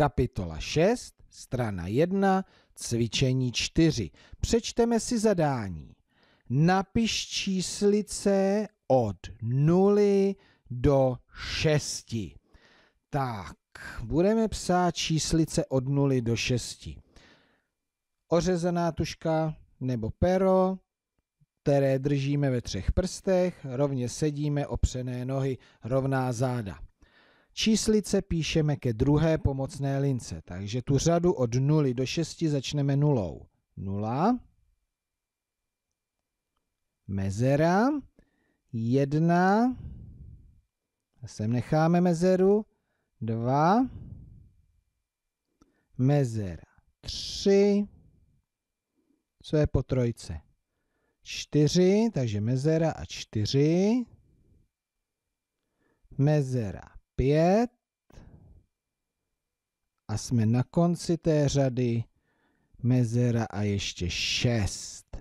kapitola 6, strana 1, cvičení 4. Přečteme si zadání. Napiš číslice od 0 do 6. Tak, budeme psát číslice od 0 do 6. Ořezaná tuška nebo pero, které držíme ve třech prstech, rovně sedíme, opřené nohy, rovná záda. Číslice píšeme ke druhé pomocné lince, takže tu řadu od 0 do 6 začneme nulou. 0, mezera, 1, sem necháme mezeru, 2, mezera, 3, co je po trojce? 4, takže mezera a 4, mezera 5 a jsme na konci té řady mezera a ještě 6.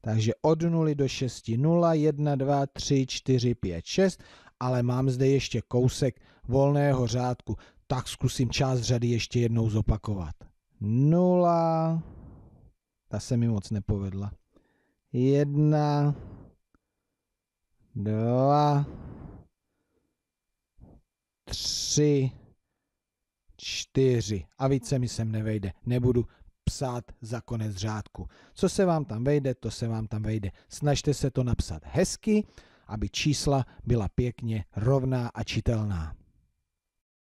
Takže od 0 do 6 0, 1, 2, 3, 4, 5, 6, ale mám zde ještě kousek volného řádku, tak zkusím část řady ještě jednou zopakovat. 0, ta se mi moc nepovedla. 1, 2, 3, tři, čtyři. A více mi sem nevejde. Nebudu psát za konec řádku. Co se vám tam vejde, to se vám tam vejde. Snažte se to napsat hezky, aby čísla byla pěkně rovná a čitelná.